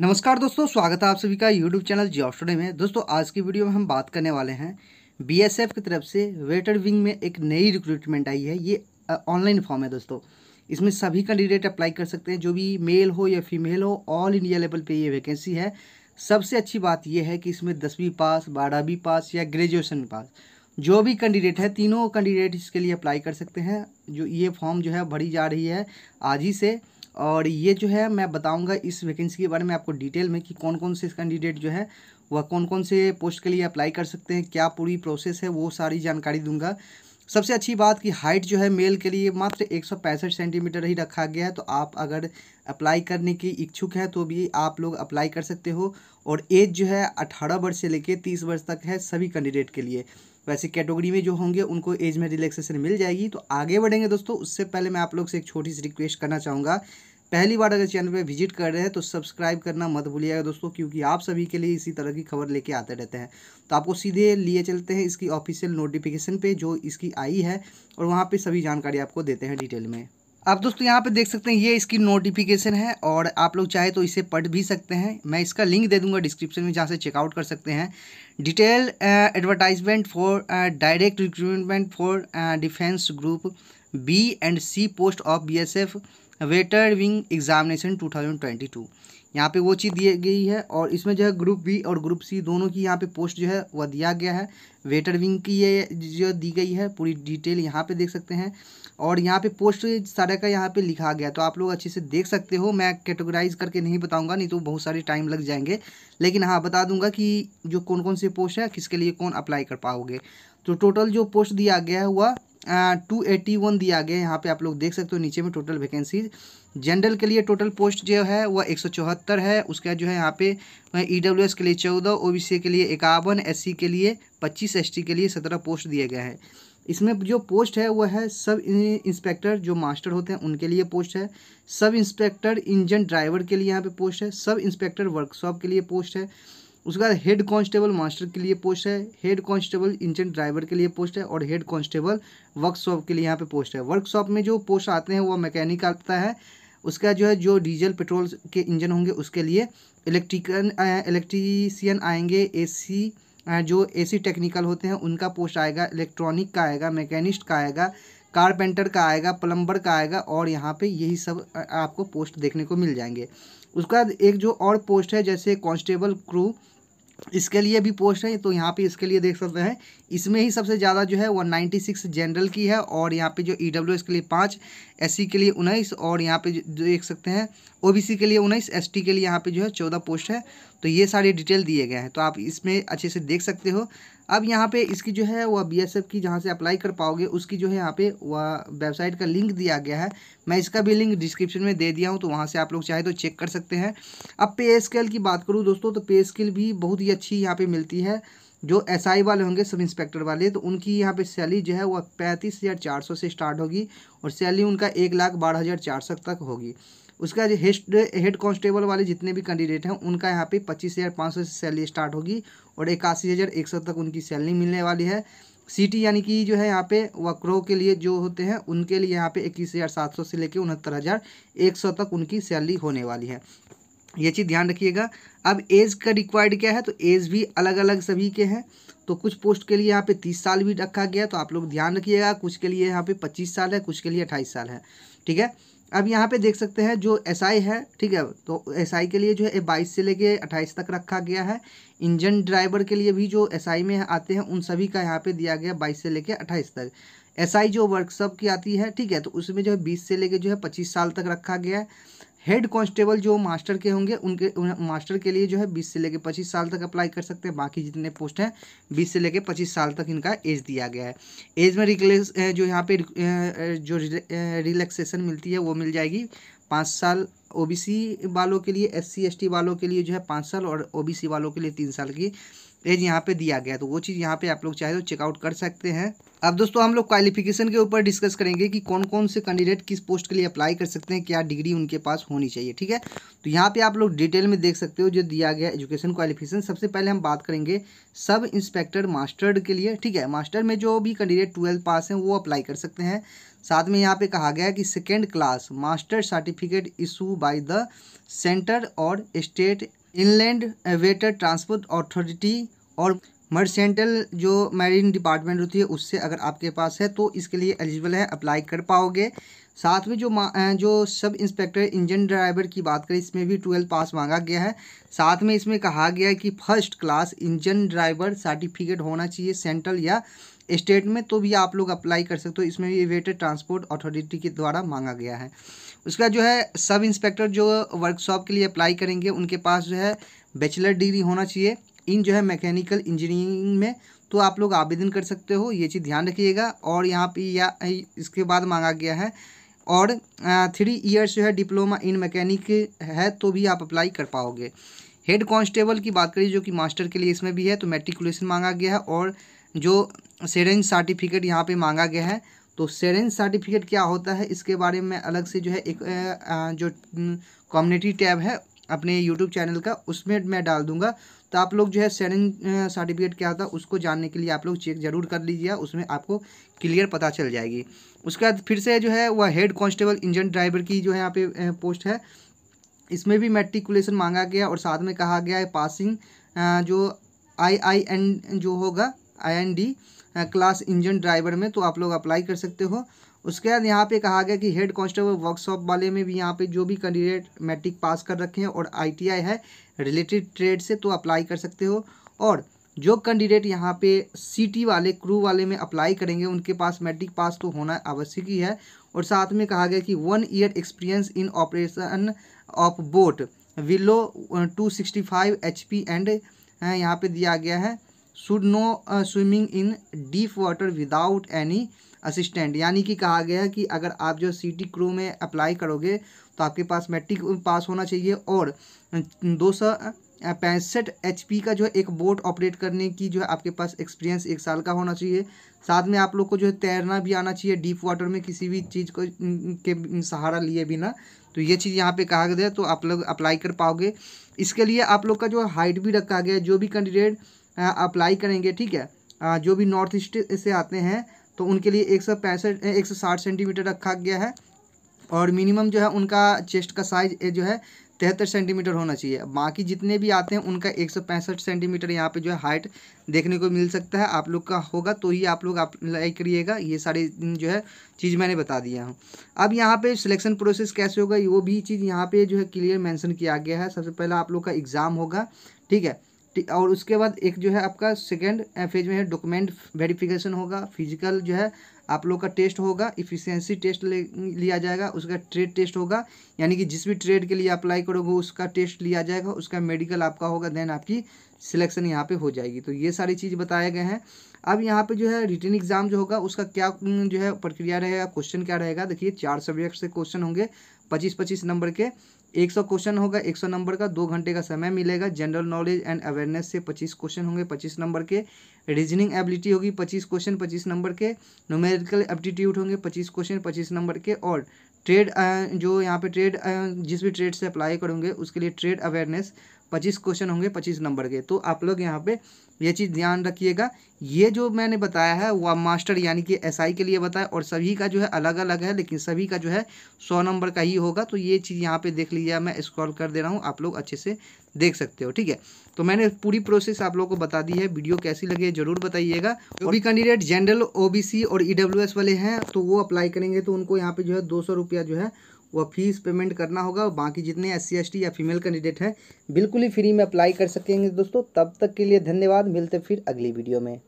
नमस्कार दोस्तों स्वागत है आप सभी का यूट्यूब चैनल जी ऑफ में दोस्तों आज की वीडियो में हम बात करने वाले हैं बीएसएफ की तरफ से वेटर विंग में एक नई रिक्रूटमेंट आई है ये ऑनलाइन फॉर्म है दोस्तों इसमें सभी कैंडिडेट अप्लाई कर सकते हैं जो भी मेल हो या फीमेल हो ऑल इंडिया लेवल पर ये वैकेंसी है सबसे अच्छी बात यह है कि इसमें दसवीं पास बारहवीं पास या ग्रेजुएशन पास जो भी कैंडिडेट है तीनों कैंडिडेट इसके लिए अप्लाई कर सकते हैं जो ये फॉर्म जो है भरी जा रही है आज ही से और ये जो है मैं बताऊंगा इस वैकेंसी के बारे में आपको डिटेल में कि कौन कौन से कैंडिडेट जो है वह कौन कौन से पोस्ट के लिए अप्लाई कर सकते हैं क्या पूरी प्रोसेस है वो सारी जानकारी दूंगा सबसे अच्छी बात कि हाइट जो है मेल के लिए मात्र एक सेंटीमीटर ही रखा गया है तो आप अगर अप्लाई करने की इच्छुक हैं तो भी आप लोग अप्लाई कर सकते हो और एज जो है अठारह वर्ष से लेकर तीस वर्ष तक है सभी कैंडिडेट के लिए वैसे कैटेगरी में जो होंगे उनको एज में रिलैक्सेशन मिल जाएगी तो आगे बढ़ेंगे दोस्तों उससे पहले मैं आप लोग से एक छोटी सी रिक्वेस्ट करना चाहूँगा पहली बार अगर चैनल पे विजिट कर रहे हैं तो सब्सक्राइब करना मत भूलिएगा दोस्तों क्योंकि आप सभी के लिए इसी तरह की खबर लेके आते रहते हैं तो आपको सीधे लिए चलते हैं इसकी ऑफिशियल नोटिफिकेशन पे जो इसकी आई है और वहाँ पे सभी जानकारी आपको देते हैं डिटेल में आप दोस्तों यहाँ पे देख सकते हैं ये इसकी नोटिफिकेशन है और आप लोग चाहे तो इसे पढ़ भी सकते हैं मैं इसका लिंक दे दूंगा डिस्क्रिप्शन में जहाँ से चेकआउट कर सकते हैं detail advertisement for direct recruitment for defence group B and C post of B S F water wing examination two thousand twenty two यहाँ पर वो चीज़ दी गई है और इसमें जो है ग्रुप बी और ग्रुप सी दोनों की यहाँ पे पोस्ट जो है वह दिया गया है वेटर विंग की ये जो दी गई है पूरी डिटेल यहाँ पे देख सकते हैं और यहाँ पे पोस्ट सारे का यहाँ पे लिखा गया तो आप लोग अच्छे से देख सकते हो मैं कैटेगराइज करके नहीं बताऊँगा नहीं तो बहुत सारे टाइम लग जाएंगे लेकिन हाँ बता दूंगा कि जो कौन कौन से पोस्ट है किसके लिए कौन अप्लाई कर पाओगे तो टोटल जो पोस्ट दिया गया है हुआ टू एटी वन दिया गया है यहाँ पे आप लोग देख सकते हो नीचे में टोटल वैकेंसीज जनरल के लिए टोटल पोस्ट जो है वह एक सौ चौहत्तर है उसके बाद जो है यहाँ पे ई डब्ल्यू एस के लिए चौदह ओ बी सी के लिए इक्यावन एस सी के लिए पच्चीस एस टी के लिए सत्रह पोस्ट दिए गए हैं इसमें जो पोस्ट है वह है सब इंस्पेक्टर जो मास्टर होते हैं उनके लिए पोस्ट है सब इंस्पेक्टर इंजन ड्राइवर के लिए यहाँ पे पोस्ट है सब इंस्पेक्टर वर्कशॉप के लिए पोस्ट है उसके बाद हेड कांस्टेबल मास्टर के लिए पोस्ट है हेड कांस्टेबल इंजन ड्राइवर के लिए पोस्ट है और हेड कांस्टेबल वर्कशॉप के लिए यहाँ पे पोस्ट है वर्कशॉप में जो पोस्ट आते हैं वह मैकेनिक आता है उसका जो है जो डीजल पेट्रोल के इंजन होंगे उसके लिए इलेक्ट्रिकन इलेक्ट्रीसियन आएंगे एसी जो एसी टेक्निकल होते हैं उनका पोस्ट आएगा इलेक्ट्रॉनिक का आएगा मैकेनिस्ट का आएगा कारपेंटर का आएगा प्लम्बर का आएगा और यहाँ पे यही सब आपको पोस्ट देखने को मिल जाएंगे उसके बाद एक जो और पोस्ट है जैसे कांस्टेबल क्रू इसके लिए भी पोस्ट है तो यहाँ पे इसके लिए देख सकते हैं इसमें ही सबसे ज़्यादा जो है वो 96 जनरल की है और यहाँ पे जो ई e डब्ल्यू के लिए पाँच एस e के लिए उन्नीस और यहाँ पे देख सकते हैं ओ के लिए उन्नीस एस के लिए यहाँ पे जो है चौदह पोस्ट है तो ये सारे डिटेल दिए गए हैं तो आप इसमें अच्छे से देख सकते हो अब यहाँ पे इसकी जो है वह बी की जहाँ से अप्लाई कर पाओगे उसकी जो है यहाँ पे वह वेबसाइट का लिंक दिया गया है मैं इसका भी लिंक डिस्क्रिप्शन में दे दिया हूँ तो वहाँ से आप लोग चाहे तो चेक कर सकते हैं अब पे स्केल की बात करूँ दोस्तों तो पे स्केल भी बहुत ही अच्छी यहाँ पर मिलती है जो एस आई वाले होंगे सब इंस्पेक्टर वाले तो उनकी यहाँ पे सैलरी जो है वह पैंतीस हज़ार चार सौ से स्टार्ट होगी और सैलरी उनका एक लाख बारह हज़ार चार सौ तक होगी उसके बाद हेड हेड कांस्टेबल वाले जितने भी कैंडिडेट हैं उनका यहाँ पे पच्चीस हज़ार पाँच सौ से सैलरी स्टार्ट होगी और इक्यासी हज़ार एक सौ तक उनकी सैलरी मिलने वाली है सिटी यानी कि जो है यहाँ पे वक्रो के लिए जो होते हैं उनके लिए यहाँ पे इक्कीस हज़ार सात सौ से लेकर उनहत्तर हज़ार एक सौ तक उनकी सैलरी होने वाली है ये चीज़ ध्यान रखिएगा अब एज का रिक्वायर्ड क्या है तो एज भी अलग अलग सभी के हैं तो कुछ पोस्ट के लिए यहाँ पे तीस साल भी रखा गया तो आप लोग ध्यान रखिएगा कुछ के लिए यहाँ पे पच्चीस साल है कुछ के लिए अट्ठाईस साल है ठीक है अब यहाँ पे देख सकते हैं जो एस SI है ठीक है तो एस SI के लिए जो है बाईस से लेके अट्ठाईस तक रखा गया है इंजन ड्राइवर के लिए भी जो एस SI में आते हैं उन सभी का यहाँ पे दिया गया बाईस से लेके अट्ठाईस तक एस SI जो वर्कशॉप की आती है ठीक है तो उसमें जो है बीस से लेके जो है पच्चीस साल तक रखा गया है हेड कांस्टेबल जो मास्टर के होंगे उनके मास्टर के लिए जो है बीस से लेकर पच्चीस साल तक अप्लाई कर सकते हैं बाकी जितने पोस्ट हैं बीस से लेकर पच्चीस साल तक इनका एज दिया गया है एज में रिक्लेस जो यहाँ पे जो रिलैक्सेशन मिलती है वो मिल जाएगी पाँच साल ओबीसी वालों के लिए एस सी वालों के लिए जो है पाँच साल और ओबीसी वालों के लिए तीन साल की एज यहाँ पे दिया गया तो वो चीज़ यहाँ पे आप लोग चाहे तो चेकआउट कर सकते हैं अब दोस्तों हम लोग क्वालिफिकेशन के ऊपर डिस्कस करेंगे कि कौन कौन से कैंडिडेट किस पोस्ट के लिए अप्लाई कर सकते हैं क्या डिग्री उनके पास होनी चाहिए ठीक है तो यहाँ पे आप लोग डिटेल में देख सकते हो जो दिया गया एजुकेशन क्वालिफिकेशन सबसे पहले हम बात करेंगे सब इंस्पेक्टर मास्टर्ड के लिए ठीक है मास्टर में जो भी कैंडिडेट ट्वेल्थ पास हैं वो अप्लाई कर सकते हैं साथ में यहाँ पे कहा गया है कि second class master certificate issue by the centre और state inland water transport authority और मर्सेंटल जो मैरिन डिपार्टमेंट होती है उससे अगर आपके पास है तो इसके लिए एलिजिबल है अप्लाई कर पाओगे साथ में जो जो सब इंस्पेक्टर इंजन ड्राइवर की बात करें इसमें भी ट्वेल्थ पास मांगा गया है साथ में इसमें कहा गया है कि first class engine driver certificate होना चाहिए सेंट्रल या स्टेट में तो भी आप लोग अप्लाई कर सकते हो इसमें भी वेटेड ट्रांसपोर्ट अथॉरिटी के द्वारा मांगा गया है उसका जो है सब इंस्पेक्टर जो वर्कशॉप के लिए अप्लाई करेंगे उनके पास जो है बैचलर डिग्री होना चाहिए इन जो है मैकेनिकल इंजीनियरिंग में तो आप लोग आवेदन कर सकते हो ये चीज़ ध्यान रखिएगा और यहाँ पे या इसके बाद मांगा गया है और थ्री इयर्स जो है डिप्लोमा इन मैकेनिक है तो भी आप अप्लाई कर पाओगे हेड कांस्टेबल की बात करिए जो कि मास्टर के लिए इसमें भी है तो मेट्रिकुलेशन मांगा गया है और जो सेरेंज सर्टिफिकेट यहाँ पे मांगा गया है तो सेरेंज सर्टिफिकेट क्या होता है इसके बारे में अलग से जो है एक जो कम्युनिटी टैब है अपने यूट्यूब चैनल का उसमें मैं डाल दूंगा तो आप लोग जो है सेनिंग सर्टिफिकेट क्या होता है उसको जानने के लिए आप लोग चेक ज़रूर कर लीजिए उसमें आपको क्लियर पता चल जाएगी उसके बाद फिर से जो है वह हेड कांस्टेबल इंजन ड्राइवर की जो है यहाँ पे पोस्ट है इसमें भी मेट्रिकुलेशन मांगा गया और साथ में कहा गया है पासिंग जो आई आई एन जो होगा I N D class engine driver में तो आप लोग अप्लाई कर सकते हो उसके बाद यहाँ पे कहा गया कि हेड कांस्टेबल वर्कशॉप वाले में भी यहाँ पे जो भी कैंडिडेट मैट्रिक पास कर रखे हैं और आईटीआई है रिलेटेड ट्रेड से तो अप्लाई कर सकते हो और जो कैंडिडेट यहाँ पे सीटी वाले क्रू वाले में अप्लाई करेंगे उनके पास मैट्रिक पास तो होना आवश्यक ही है और साथ में कहा गया कि one year experience in operation of boat below two sixty five H P and यहाँ पर दिया गया है should no swimming in deep water without any assistant यानी कि कहा गया कि अगर आप जो सी टी क्रू में अप्लाई करोगे तो आपके पास मैट्रिक पास होना चाहिए और अं, दो सौ अं, पैंसठ एच पी का जो है एक बोट ऑपरेट करने की जो है आपके पास एक्सपीरियंस एक साल का होना चाहिए साथ में आप लोग को जो है तैरना भी आना चाहिए डीप वाटर में किसी भी चीज़ को के सहारा लिए बिना तो ये चीज़ यहाँ पे कहा गया तो आप लोग अप्लाई कर पाओगे इसके लिए आप लोग का जो हाइट भी रखा गया जो भी कैंडिडेट अप्लाई करेंगे ठीक है जो भी नॉर्थ ईस्ट से आते हैं तो उनके लिए एक सौ पैंसठ एक सौ साठ सेंटीमीटर रखा गया है और मिनिमम जो है उनका चेस्ट का साइज जो है तिहत्तर सेंटीमीटर होना चाहिए बाकी जितने भी आते हैं उनका एक सौ पैंसठ सेंटीमीटर यहाँ पे जो है हाइट देखने को मिल सकता है आप लोग का होगा तो ही आप लोग आप लाइक करिएगा ये सारी जो है चीज़ मैंने बता दिया हूँ अब यहाँ पे सिलेक्शन प्रोसेस कैसे होगा वो भी चीज़ यहाँ पे जो है क्लियर मैंसन किया गया है सबसे पहला आप लोग का एग्ज़ाम होगा ठीक है और उसके बाद एक जो है आपका सेकेंड फेज में है डॉक्यूमेंट वेरिफिकेशन होगा फिजिकल जो है आप लोग का टेस्ट होगा इफिशियंसी टेस्ट ले लिया जाएगा उसका ट्रेड टेस्ट होगा यानी कि जिस भी ट्रेड के लिए अप्लाई करोगे उसका टेस्ट लिया जाएगा उसका मेडिकल आपका होगा देन आपकी सिलेक्शन यहाँ पे हो जाएगी तो ये सारी चीज़ बताए गए हैं अब यहाँ पे जो है रिटर्न एग्जाम जो होगा उसका क्या जो है प्रक्रिया रहेगा क्वेश्चन क्या रहेगा देखिए चार सब्जेक्ट से क्वेश्चन होंगे पच्चीस पच्चीस नंबर के एक सौ क्वेश्चन होगा एक सौ नंबर का दो घंटे का समय मिलेगा जनरल नॉलेज एंड अवेयरनेस से पच्चीस क्वेश्चन होंगे पच्चीस नंबर के रीजनिंग एबिलिटी होगी पच्चीस क्वेश्चन पच्चीस नंबर के नोमेरिकल एप्टीट्यूड होंगे पच्चीस क्वेश्चन पच्चीस नंबर के और ट्रेड जो यहाँ पे ट्रेड जिस भी ट्रेड से अप्लाई करूँगे उसके लिए ट्रेड अवेयरनेस पच्चीस क्वेश्चन होंगे पच्चीस नंबर के तो आप लोग यहाँ पे ये चीज़ ध्यान रखिएगा ये जो मैंने बताया है वह मास्टर यानी कि एसआई के लिए बताया और सभी का जो है अलग अलग है लेकिन सभी का जो है सौ नंबर का ही होगा तो ये चीज़ यहाँ पे देख लीजिए मैं स्क्रॉल कर दे रहा हूँ आप लोग अच्छे से देख सकते हो ठीक है तो मैंने पूरी प्रोसेस आप लोगों को बता दी है वीडियो कैसी लगे जरूर बताइएगा जो भी कैंडिडेट जनरल ओ और ई e वाले हैं तो वो अप्लाई करेंगे तो उनको यहाँ पे जो है दो सौ रुपया जो है वह फीस पेमेंट करना होगा बाकी जितने एस सी या फीमेल कैंडिडेट हैं बिल्कुल ही फ्री में अप्लाई कर सकेंगे दोस्तों तब तक के लिए धन्यवाद मिलते फिर अगली वीडियो में